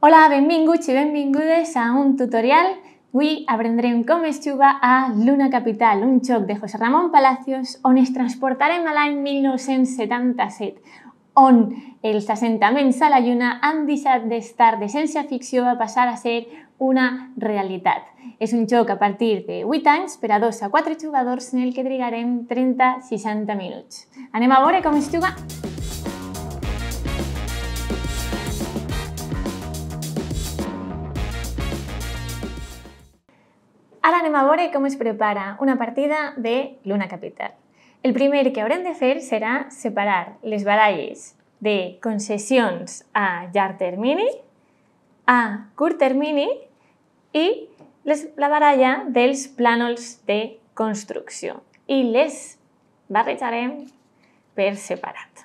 Hola, benvinguts i benvingudes a un tutorial. Avui aprendrem com es juga a Luna Capital, un xoc de José Ramón Palacios on es transportarem a l'any 1977, on els assentaments a la Lluna han deixat d'estar de ciència-ficció a passar a ser una realitat. És un joc a partir de 8 anys per a 2 a 4 jugadors en el que trigarem 30-60 minuts. Anem a veure com es juga. Ara anem a veure com es prepara una partida de Luna Capital. El primer que haurem de fer serà separar les baralles de concessions a llarg termini, a curt termini i les, la baralla dels plànols de construcció. I les barrejarem per separat.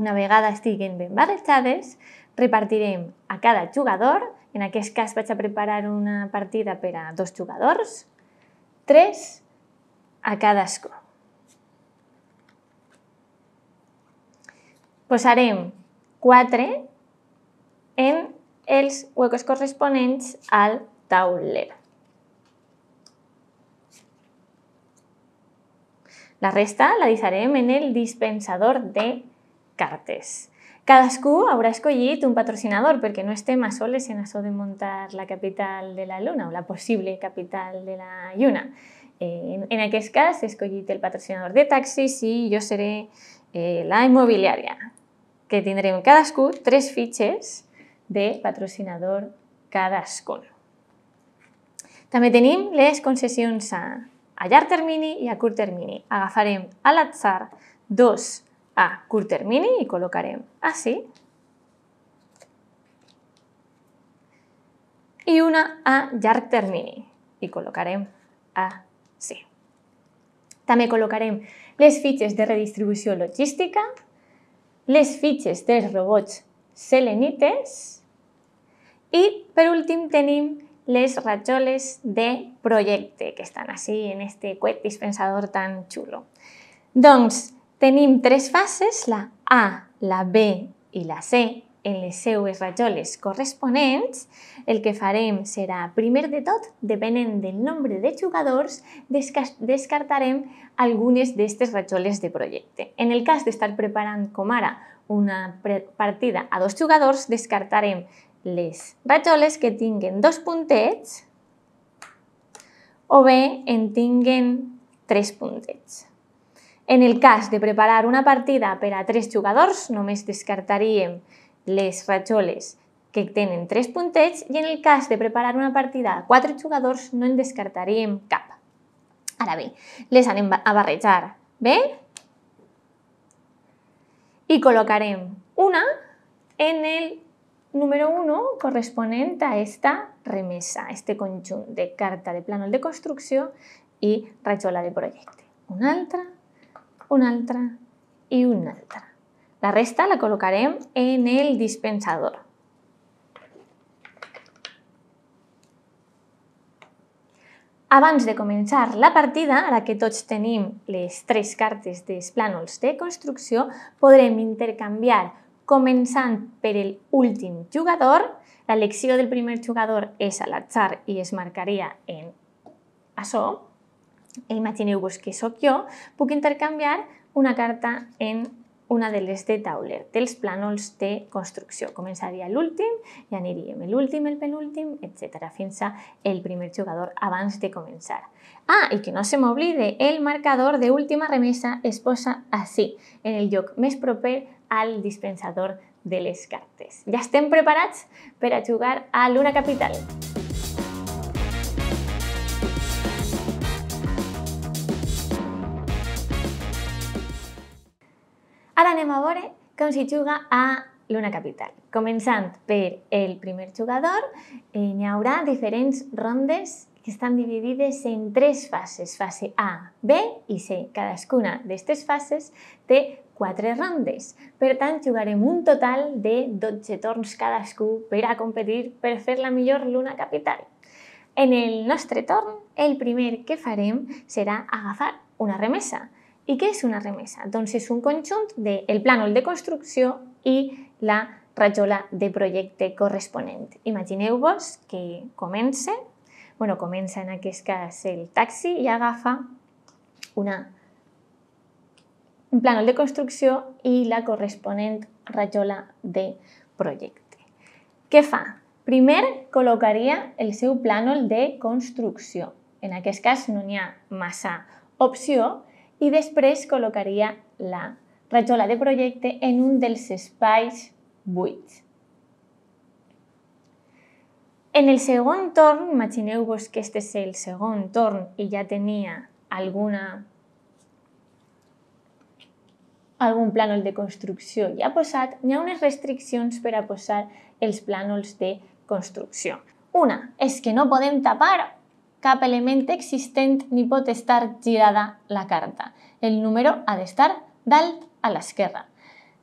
Una vegada estiguin ben barrejades, repartirem a cada jugador en aquest cas vaig a preparar una partida per a dos jugadors, tres a cadascú. Posarem quatre en els huecos corresponents al tauler. La resta la deixarem en el dispensador de cartes. Cadascú haurà escollit un patrocinador perquè no estem a soles en això de muntar la capital de la Lluna o la possible capital de la Lluna. Eh, en aquest cas, he escollit el patrocinador de taxis i jo seré eh, la immobiliària, que tindrem cadascú tres fitxes de patrocinador cadascun. També tenim les concessions a, a llarg termini i a curt termini. Agafarem a l'atzar dos a Curter y colocaré así. Y una a Yarter Mini y colocaré así. también colocaré les fiches de redistribución logística, les fiches de robots selenites y por último tenim les racholes de proyecto que están así en este dispensador tan chulo, Tenim tres fases, la A, la B i la C, en les seues rajoles corresponents, el que farem serà, primer de tot, depenent del nombre de jugadors, descartarem algunes d'aquestes rajoles de projecte. En el cas d'estar preparant, com ara, una partida a dos jugadors, descartarem les rajoles que tinguen dos puntets o bé en tinguen tres puntets. En el cas de preparar una partida per a tres jugadors, només descartaríem les rajoles que tenen tres puntets i en el cas de preparar una partida a quatre jugadors no en descartaríem cap. Ara bé, les anem a barrejar bé i col·locarem una en el número 1 corresponent a esta remesa, a este conjunt de carta de plànol de construcció i rajola de projecte. Una altra, un altra i un altra. La resta la col·locarem en el dispensador. Abans de començar la partida, ara que tots tenim les tres cartes dels plànols de construcció, podrem intercanviar començant per l'últim jugador. L'elecció del primer jugador és a l'atzar i es marcaria en açò. imagineu-vos que sóc jo, puc una carta en una de les de tauler, dels plànols de construcción. Comenzaría l'últim i aniríem l'últim, el penúltim, etc. fins el primer jugador abans de comenzar. Ah, Y que no se me olvide, el marcador de última remesa es posa així, en el lloc més proper al dispensador de les cartes. Ya estem preparats per a jugar a l'Una Capital. Ara anem a veure com s'hi juga a l'una capital. Començant per el primer jugador, eh, n'hi haurà diferents rondes que estan dividides en tres fases, fase A, B i C. Cadascuna d'aquestes fases té quatre rondes. Per tant, jugarem un total de 12 torns cadascú per a competir per fer la millor l'una capital. En el nostre torn, el primer que farem serà agafar una remesa. I què és una remesa? Doncs és un conjunt del de plànol de construcció i la rajola de projecte corresponent. Imagineu-vos que comença, bueno, comença en aquest cas el taxi i agafa una, un plànol de construcció i la corresponent rajola de projecte. Què fa? Primer col·locaria el seu plànol de construcció. En aquest cas no n'hi ha massa opció i després col·locaria la rajola de projecte en un dels espais buits. En el segon torn, imagineu-vos que este és el segon torn i ja tenia alguna algun plànol de construcció ja posat, hi ha unes restriccions per a posar els plànols de construcció. Una és que no podem tapar Cap element existent ni puede estar girada la carta. El número ha estar dalt a la izquierda.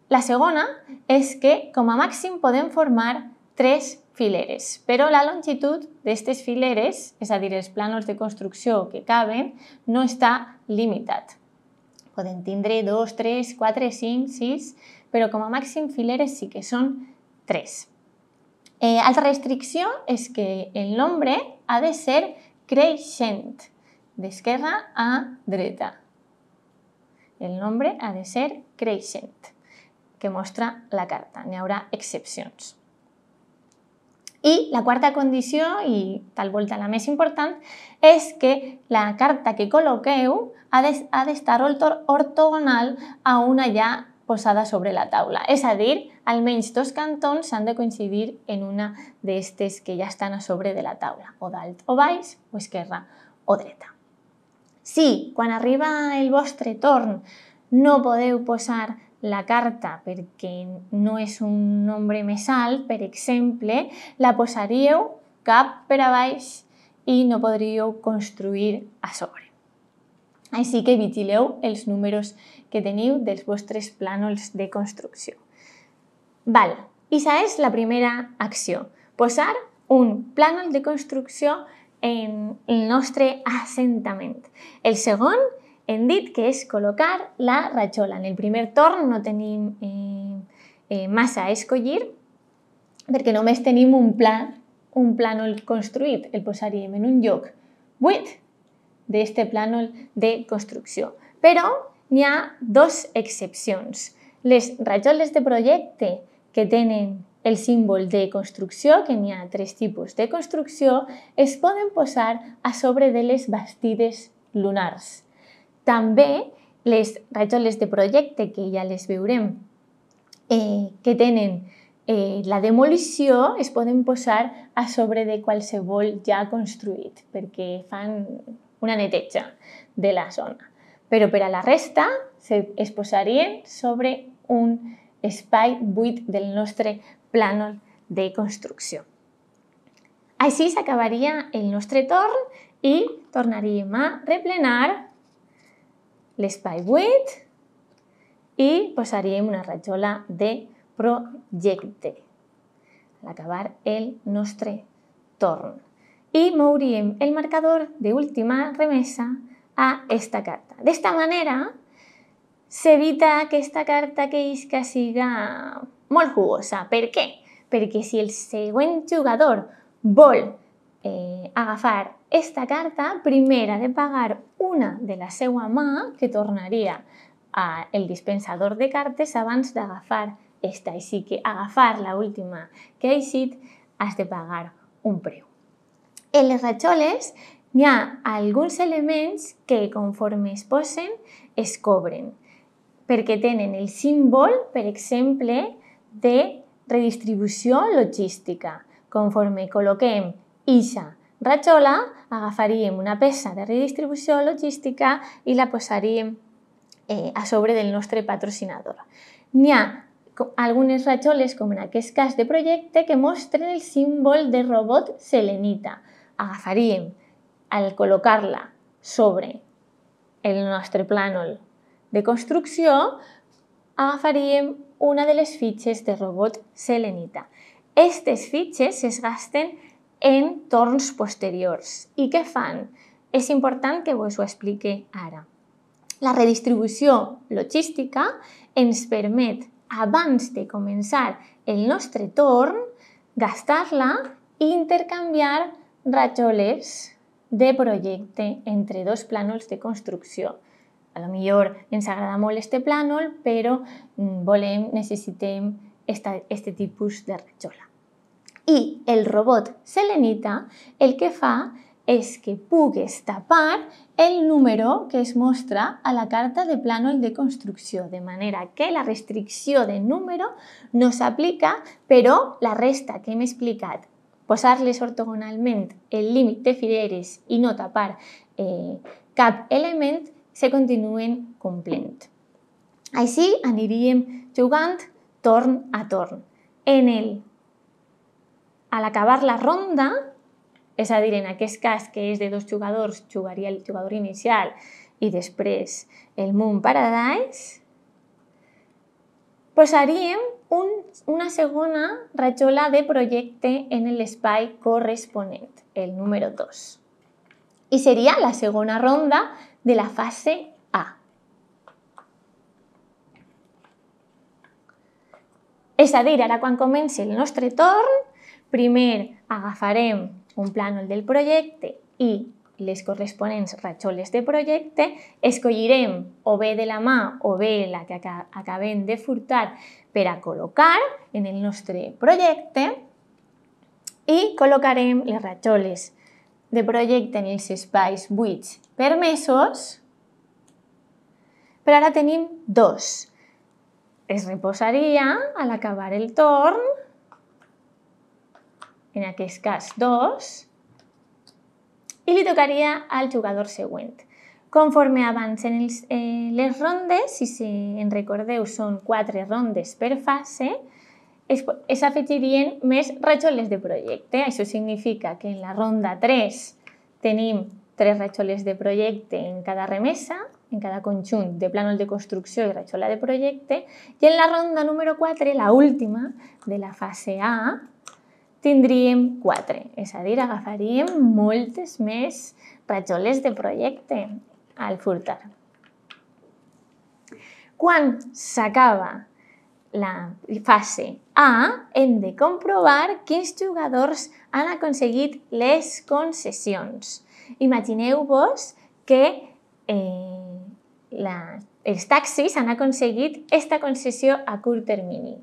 La segunda es que, como a pueden formar tres fileres, pero la longitud de estos fileres, es decir, los planos de construcción que caben, no está limitada. Pueden tindre dos, tres, cuatro, 5, 6, pero como a fileres sí que son tres. Eh, restricción es que el nombre ha de ser de izquierda a dreta. El nombre ha de ser crescent, que muestra la carta. Ni habrá excepciones. Y la cuarta condición, y tal vuelta la más importante, es que la carta que coloqueu ha de estar ortogonal a una ya posada sobre la tabla, es decir, almenys dos cantons han de coincidir en una d'aquestes que ja estan a sobre de la taula, o dalt o baix, o esquerra o dreta. Si, quan arriba el vostre torn, no podeu posar la carta perquè no és un nombre més alt, per exemple, la posaríeu cap per a baix i no podríeu construir a sobre. Així que vigileu els números que teniu dels vostres plànols de construcció. Val, Ixa és la primera acció. Posar un plànol de construcció en el nostre assentament. El segon, hem dit que és col·locar la ratxola. En el primer torn no tenim eh, eh, massa a escollir perquè només tenim un pla, un plànol construït. El posaríem en un lloc buit d'aquest plànol de construcció. Però n'hi ha dos excepcions. Les rajoles de projecte que tenen el símbol de construcció, que n'hi ha tres tipus de construcció, es poden posar a sobre de les bastides lunars. També les rajoles de projecte, que ja les veurem, eh, que tenen eh, la demolició, es poden posar a sobre de qualsevol ja construït, perquè fan una neteja de la zona. Però per a la resta es posarien sobre un espai buit del nostre plano de Así se acabaría el nostre torn y tornaríamos a replenar l'espai buit y posaríem una rajola de projecte al acabar el nostre torn. y mouríem el marcador de última remesa a esta carta. De esta manera, se evita que esta carta que es siga molt jugosa. ¿Por qué? Porque si el segundo jugador vol eh, agafar esta carta, primero de pagar una de la seva mà que tornaría a el dispensador de cartes de d'agafar esta. sí que agafar la última que ha has de pagar un preu. En les ratxoles n'hi ha alguns elements que conforme es posen es cobren porque tenen el símbolo, per ejemplo, de redistribución logística. Conforme col·loquem isa rachola, agafaríem una peça de redistribución logística y la posaríem eh, a sobre del nostre patrocinador. N'hi ha algunes ratxoles, com en aquest cas de projecte, que mostren el símbolo de robot selenita. Agafaríem, al colocarla sobre el nostre plano. de construcció, agafaríem una de les fitxes de robot selenita. Estes fitxes es gasten en torns posteriors. I què fan? És important que vos ho expliqui ara. La redistribució logística ens permet, abans de començar el nostre torn, gastar-la i intercanviar rajoles de projecte entre dos plànols de construcció. a lo mejor ens agrada molt este plano, pero mm, volem, necessitem este tipus de rechola. Y el robot Selenita el que fa es que pugues tapar el número que es mostra a la carta de plano de construcció, de manera que la restricción de número no aplica, pero la resta que me explicat, posar ortogonalmente ortogonalment el límit de fileres i no tapar eh, cap element, se continúen complint. Así, aniríem jugant torn a torn. En el, al acabar la ronda, es a en aquest cas que es de dos jugadores, jugaría el jugador inicial y después el Moon Paradise, posaríem un, una segunda rachola de projecte en el l'espai corresponent, el número 2. Y sería la segunda ronda de la fase A. És a dir, ara quan comenci el nostre torn, primer agafarem un plànol del projecte i les corresponents ratxoles de projecte, escollirem o bé de la mà o bé la que acabem de furtar per a col·locar en el nostre projecte i col·locarem les ratxoles de projecte en els espais buits permesos, però ara tenim dos. Es reposaria a l'acabar el torn, en aquest cas dos, i li tocaria al jugador següent. Conforme avancen els, eh, les rondes, si en recordeu són quatre rondes per fase, en més ratxoles de projecte. Això significa que en la ronda 3 tenim tres ratxoles de projecte en cada remesa, en cada conjunt de plànol de construcció i rachola de projecte, i en la ronda número 4, la última de la fase A, tindríem 4, Es a dir, agafaríem moltes més de projecte al furtar. Quan s'acaba la fase A, hem de comprovar quins jugadors han aconseguit les concessions. Imagineu-vos que eh, la, els taxis han aconseguit aquesta concessió a curt termini.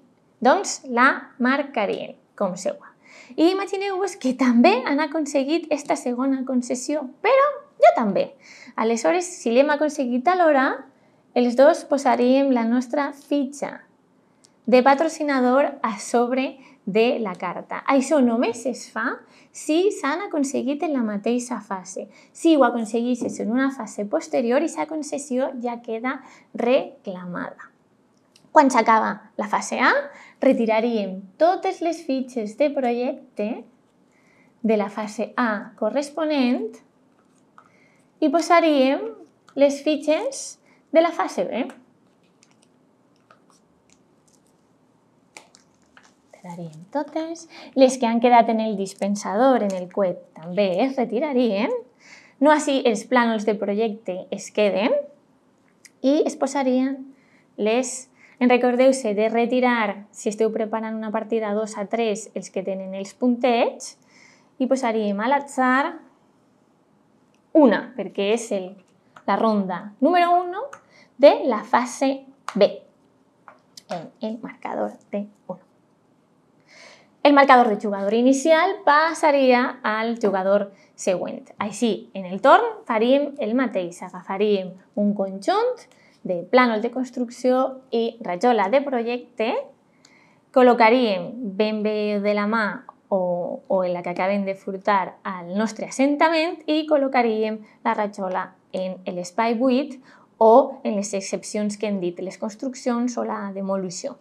Doncs la marcarien com seua. I imagineu-vos que també han aconseguit aquesta segona concessió, però jo també. Aleshores, si l'hem aconseguit alhora, els dos posaríem la nostra fitxa de patrocinador a sobre de la carta. Això només es fa si s'han aconseguit en la mateixa fase. Si ho aconseguixes en una fase posterior, i la concessió ja queda reclamada. Quan s'acaba la fase A, retiraríem totes les fitxes de projecte de la fase A corresponent i posaríem les fitxes de la fase B. Entonces, totes, les que han quedado en el dispensador, en el cuet también es retirarían. No así los planos de proyecto es queden Y les... En recordeu de retirar, si estoy preparando una partida 2 a 3, los que tienen el spuntech. y posaríem al azar una, porque es el, la ronda número 1 de la fase B en el marcador de 1. el marcador de jugador inicial passaria al jugador següent. Així, en el torn faríem el mateix, agafaríem un conjunt de plànol de construcció i rajola de projecte, col·locaríem ben bé de la mà o, o en la que acabem de furtar al nostre assentament i col·locaríem la rajola en l'espai buit o en les excepcions que hem dit, les construccions o la demolició.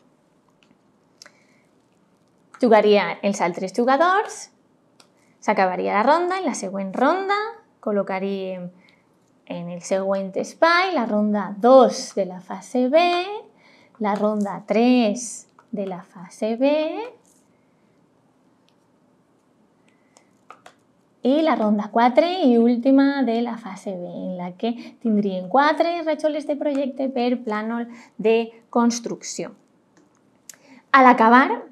sal els jugadores, se acabaría la ronda, en la segunda ronda colocaría en el següent espai la ronda 2 de la fase B, la ronda 3 de la fase B y la ronda 4 y última de la fase B, en la que tendrían 4 racholes de proyecto per plano de construcción. Al acabar,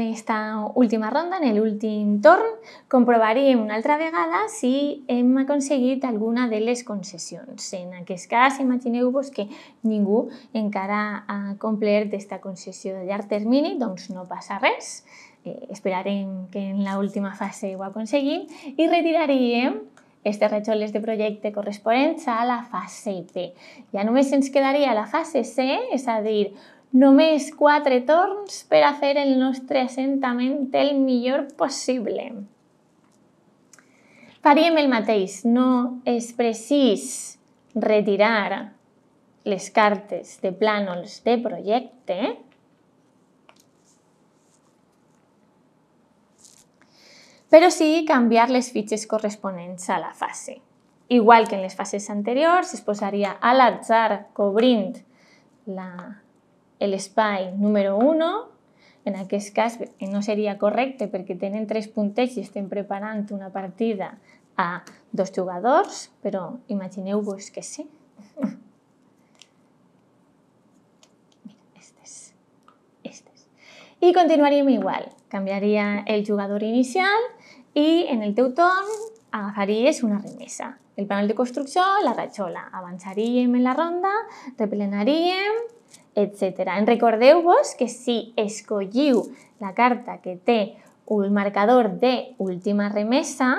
en aquesta última ronda, en l'últim torn, comprovarem una altra vegada si hem aconseguit alguna de les concessions. En aquest cas, imagineu-vos que ningú encara ha complert aquesta concessió de llarg termini, doncs no passa res. Eh, esperarem que en l'última fase ho aconseguim i retiraríem aquestes rajoles de projecte corresponents a la fase B. Ja només ens quedaria la fase C, és a dir, Només quatre torns per a fer el nostre assentament el millor possible. Faríem el mateix, no és precís retirar les cartes de plànols de projecte, però sí canviar les fitxes corresponents a la fase. Igual que en les fases anteriors, es posaria a l'atzar cobrint la, el spy número 1, en aquest cas no sería correcto porque tienen tres puntets y estén preparando una partida a dos jugadores, pero imagineu-vos que sí. Este este y continuaríamos igual. cambiaría el jugador inicial y en el teutón torn una remesa. El panel de construcción, la rachola Avançaríem en la ronda, replenaríem etc. Recordeu-vos que si escolliu la carta que te un marcador de última remesa,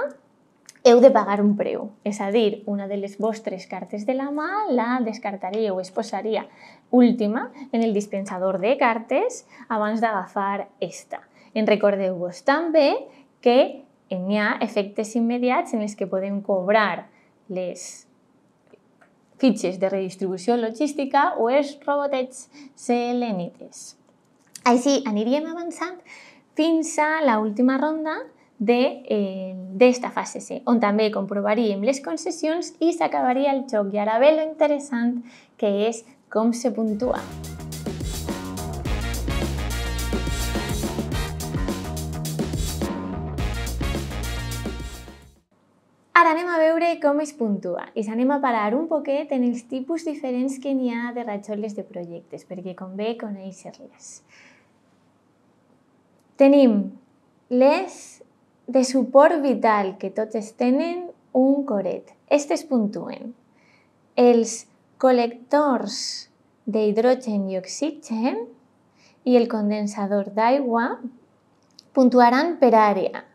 he de pagar un preu. es decir, una de les vostres cartes de la mano la descartaría o esposaría última en el dispensador de cartes abans d'agafar esta. En recordeu-vos també que n'hi ha efectes immediats en los que pueden cobrar les fitxes de redistribució logística o els robotets selenites. Així aniríem avançant fins a l'última última ronda d'esta de, eh, fase C, on també comprovaríem les concessions i s'acabaria el joc. I ara ve lo interessant, que és com se puntua. Ara anem a veure com es puntua i s'anem a parar un poquet en els tipus diferents que n'hi ha de ratxoles de projectes, perquè convé conèixer-les. Tenim les de suport vital, que totes tenen un coret. Estes puntuen. Els col·lectors d'hidrogen i oxigen i el condensador d'aigua puntuaran per àrea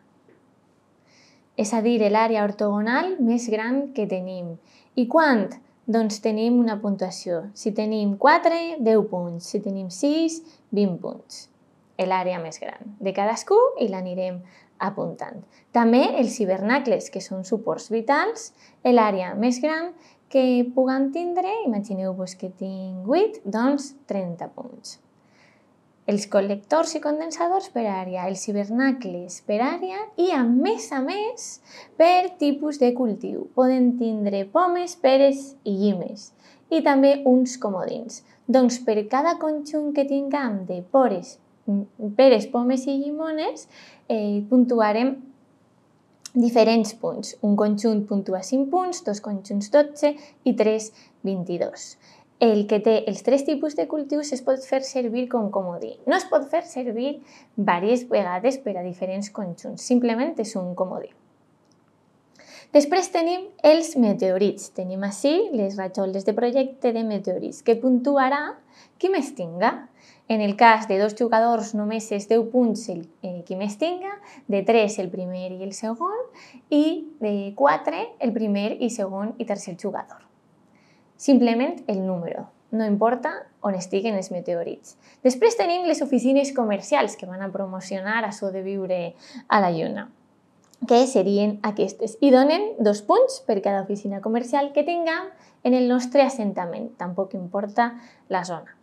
és a dir, l'àrea ortogonal més gran que tenim. I quant? Doncs tenim una puntuació. Si tenim 4, 10 punts. Si tenim 6, 20 punts. L'àrea més gran de cadascú i l'anirem apuntant. També els hivernacles, que són suports vitals, l'àrea més gran que puguem tindre, imagineu-vos que tinc 8, doncs 30 punts els col·lectors i condensadors per àrea, els hivernacles per àrea i, a més a més, per tipus de cultiu. Poden tindre pomes, peres i llimes i també uns comodins. Doncs per cada conjunt que tinguem de pores, peres, pomes i llimones, eh, puntuarem diferents punts. Un conjunt puntua 5 punts, dos conjunts 12 i 3, 22 el que té els tres tipus de cultius es pot fer servir com comodí. No es pot fer servir diverses vegades per a diferents conjunts, simplement és un comodí. Després tenim els meteorits. Tenim així les rajoles de projecte de meteorits, que puntuarà qui més tinga. En el cas de dos jugadors només és 10 punts el, eh, qui més tinga, de 3 el primer i el segon, i de 4 el primer i segon i tercer jugador. Simplement el número. No importa on estiguen els meteorits. Després tenim les oficines comercials que van a promocionar a so de viure a la Lluna que serien aquestes. I donen dos punts per cada oficina comercial que tinguem en el nostre assentament. Tampoc importa la zona.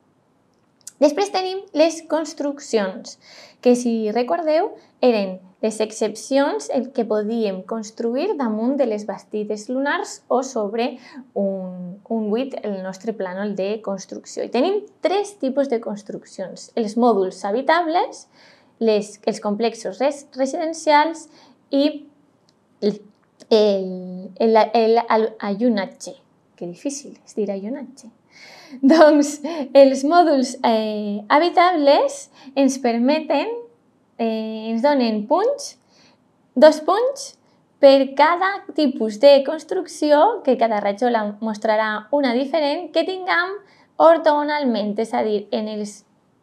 Després tenim les construccions, que si recordeu eren les excepcions el que podíem construir damunt de les bastides lunars o sobre un, un buit, el nostre plànol de construcció. I tenim tres tipus de construccions, els mòduls habitables, les, els complexos res, residencials i el, el, el, el, Que difícil és dir allunatge. Doncs els mòduls eh, habitables ens permeten eh, ens donen punts, dos punts per cada tipus de construcció, que cada rajola mostrarà una diferent, que tinguem ortogonalment, és a dir, en els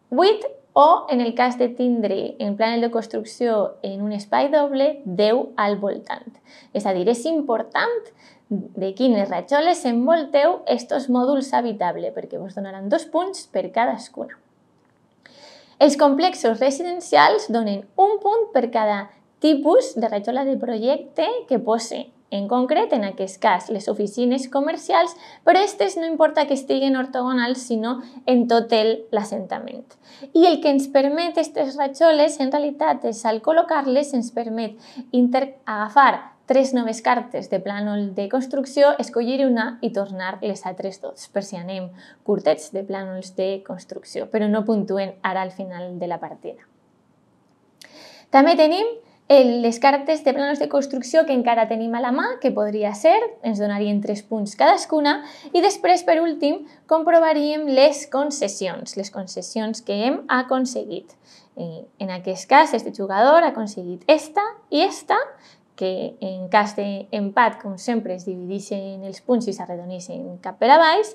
8 o en el cas de tindre en plan de construcció en un espai doble, 10 al voltant. És a dir, és important de quines rajoles envolteu estos mòduls habitables, perquè vos donaran dos punts per cadascuna. Els complexos residencials donen un punt per cada tipus de rajola de projecte que posi en concret, en aquest cas, les oficines comercials, però aquestes no importa que estiguin ortogonals, sinó en tot l'assentament. I el que ens permet aquestes ratxoles, en realitat, és al col·locar-les, ens permet agafar tres noves cartes de plànol de construcció, escollir una i tornar les altres dos, per si anem curtets de plànols de construcció, però no puntuen ara al final de la partida. També tenim eh, les cartes de plànols de construcció que encara tenim a la mà, que podria ser, ens donarien 3 punts cadascuna, i després, per últim, comprovaríem les concessions, les concessions que hem aconseguit. I eh, en aquest cas, este jugador ha aconseguit esta i esta, que en cas d'empat, com sempre, es divideixen els punts i s'arredoneixen cap per avall,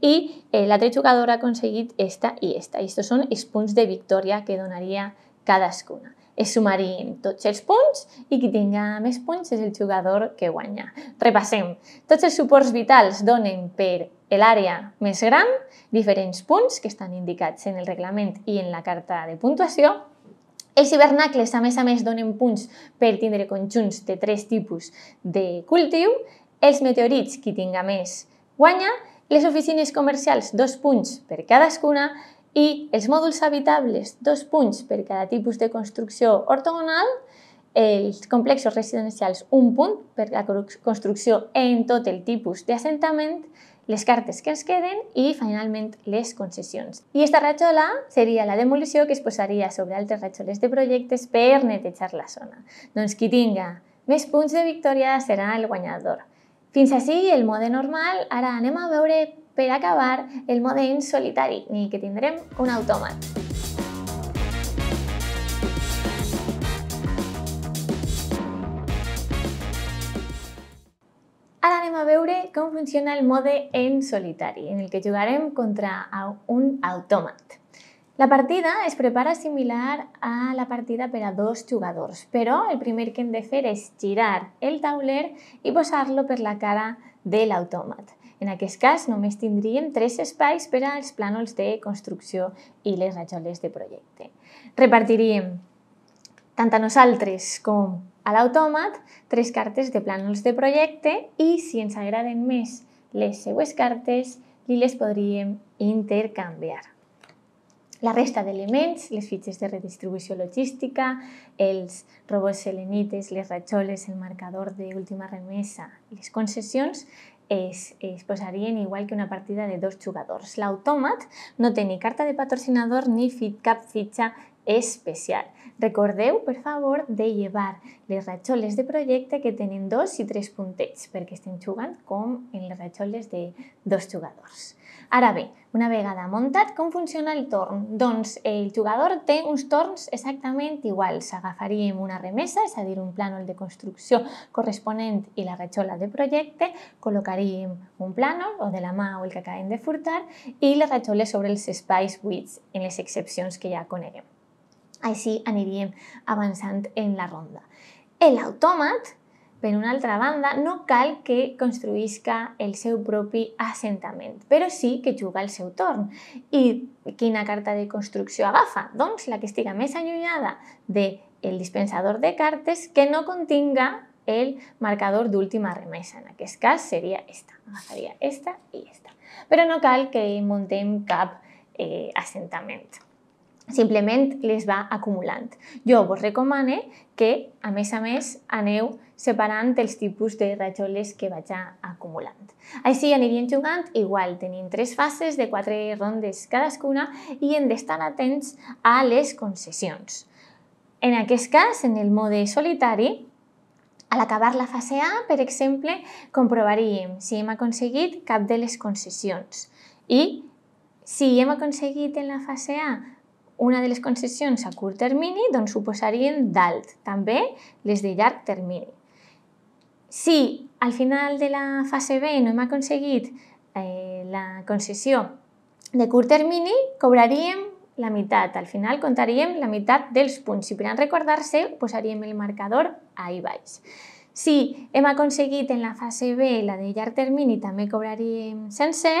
i eh, l'altra jugadora ha aconseguit esta i esta. I estos són els punts de victòria que donaria cadascuna. Es sumarien tots els punts i qui tinga més punts és el jugador que guanya. Repassem. Tots els suports vitals donen per l'àrea més gran, diferents punts que estan indicats en el reglament i en la carta de puntuació, els hivernacles, a més a més, donen punts per tindre conjunts de tres tipus de cultiu. Els meteorits, qui tinga més, guanya. Les oficines comercials, dos punts per cadascuna. I els mòduls habitables, dos punts per cada tipus de construcció ortogonal. Els complexos residencials, un punt per la construcció en tot el tipus d'assentament les cartes que ens queden i, finalment, les concessions. I esta ratxola seria la demolició que es posaria sobre altres ratxoles de projectes per netejar la zona. Doncs qui tinga més punts de victòria serà el guanyador. Fins així el mode normal, ara anem a veure per acabar el mode en solitari, ni que tindrem un autòmat. a veure com funciona el mode en solitari, en el que jugarem contra un autòmat. La partida es prepara similar a la partida per a dos jugadors, però el primer que hem de fer és girar el tauler i posar-lo per la cara de l'autòmat. En aquest cas, només tindríem tres espais per als plànols de construcció i les rajoles de projecte. Repartiríem tant a nosaltres com a l'autòmat, tres cartes de plànols de projecte i si ens agraden més les seues cartes, li les podríem intercanviar. La resta d'elements, les fitxes de redistribució logística, els robots selenites, les ratxoles, el marcador d'última remesa, les concessions, es, es posarien igual que una partida de dos jugadors. L'autòmat no té ni carta de patrocinador ni fit, cap fitxa especial. Recordeu, per favor, de llevar les ratxoles de projecte que tenen dos i tres puntets, perquè estem jugant com en les ratxoles de dos jugadors. Ara bé, una vegada muntat, com funciona el torn? Doncs el jugador té uns torns exactament iguals. Agafaríem una remesa, és a dir, un plànol de construcció corresponent i la ratxola de projecte, col·locaríem un plànol, o de la mà o el que acabem de furtar, i les ratxoles sobre els espais buits, en les excepcions que ja coneguem. Així aniríem avançant en la ronda. L'autòmat, per una altra banda, no cal que construïsca el seu propi assentament, però sí que juga al seu torn. I quina carta de construcció agafa? Doncs la que estiga més allunyada del de dispensador de cartes que no continga el marcador d'última remesa. En aquest cas seria esta. Agafaria esta i esta. Però no cal que muntem cap eh, assentament simplement les va acumulant. Jo vos recomane que, a més a més, aneu separant els tipus de rajoles que vaig acumulant. Així anirien jugant, igual tenim tres fases de quatre rondes cadascuna i hem d'estar atents a les concessions. En aquest cas, en el mode solitari, a l'acabar la fase A, per exemple, comprovaríem si hem aconseguit cap de les concessions i si hem aconseguit en la fase A una de les concessions a curt termini doncs, suposarien d'alt, també les de llarg termini. Si al final de la fase B no hem aconseguit eh, la concessió de curt termini, cobraríem la meitat. Al final contaríem la meitat dels punts. Si podran recordar-se, posaríem el marcador ahí baix. Si hem aconseguit en la fase B la de llarg termini, també cobraríem sencer,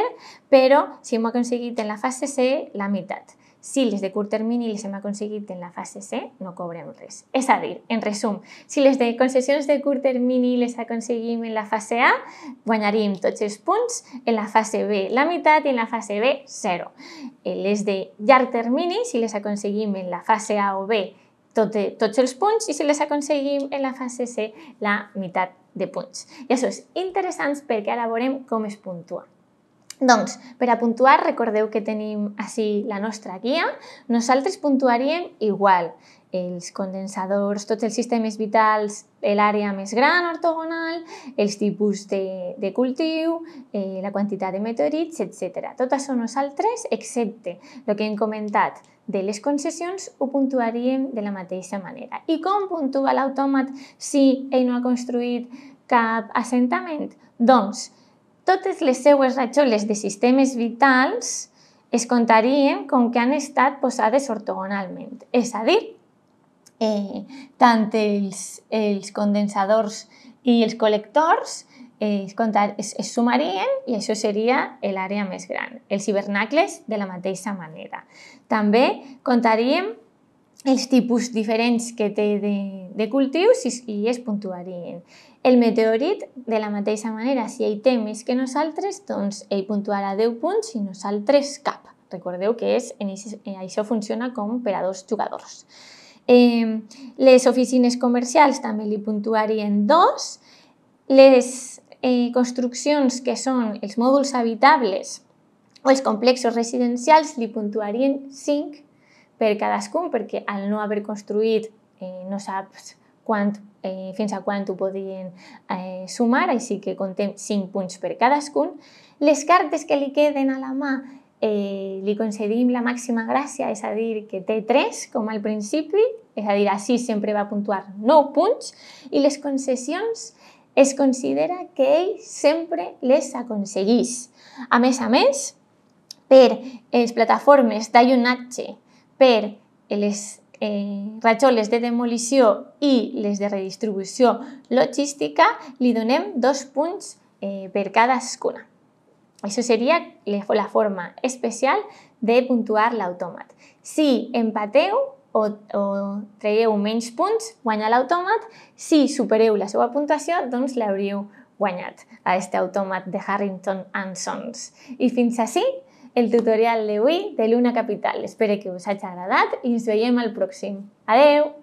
però si hem aconseguit en la fase C, la meitat si les de curt termini les hem aconseguit en la fase C, no cobrem res. És a dir, en resum, si les de concessions de curt termini les aconseguim en la fase A, guanyaríem tots els punts, en la fase B la meitat i en la fase B 0. Eh, les de llarg termini, si les aconseguim en la fase A o B, tot, eh, tots els punts i si les aconseguim en la fase C la meitat de punts. I això és interessant perquè ara veurem com es puntua. Doncs, per a puntuar, recordeu que tenim així la nostra guia. Nosaltres puntuaríem igual els condensadors, tots els sistemes vitals, l'àrea més gran ortogonal, els tipus de, de cultiu, eh, la quantitat de meteorits, etc. Tot això nosaltres, excepte el que hem comentat de les concessions, ho puntuaríem de la mateixa manera. I com puntua l'autòmat si ell no ha construït cap assentament? Doncs, totes les seues ratxoles de sistemes vitals es contarien com que han estat posades ortogonalment, és a dir, eh, tant els, els condensadors i els col·lectors eh, es, comptar, es, es sumarien i això seria l'àrea més gran. Els hivernacles de la mateixa manera. També contaríem els tipus diferents que té de, de cultius i, i es puntuarien. El meteorit, de la mateixa manera, si ell té més que nosaltres, doncs ell puntuarà 10 punts i nosaltres cap. Recordeu que és, en això, en eh, això funciona com per a dos jugadors. Eh, les oficines comercials també li puntuarien 2. Les eh, construccions que són els mòduls habitables o els complexos residencials li puntuarien 5 per cadascun, perquè al no haver construït eh, no saps quant, eh, fins a quant ho podien eh, sumar, així que contem 5 punts per cadascun. Les cartes que li queden a la mà eh, li concedim la màxima gràcia, és a dir, que té 3, com al principi, és a dir, així sempre va puntuar 9 punts, i les concessions es considera que ell sempre les aconseguís. A més a més, per eh, les plataformes d'allunatge, per eh, les eh, rajoles de demolició i les de redistribució logística, li donem dos punts eh, per cadascuna. Això seria la forma especial de puntuar l'autòmat. Si empateu o, o traieu menys punts, guanya l'autòmat. Si supereu la seva puntuació, doncs l'hauríeu guanyat a aquest autòmat de Harrington and Sons. I fins així el tutorial d'avui de Luna Capital. Espero que us hagi agradat i ens veiem al pròxim. Adeu!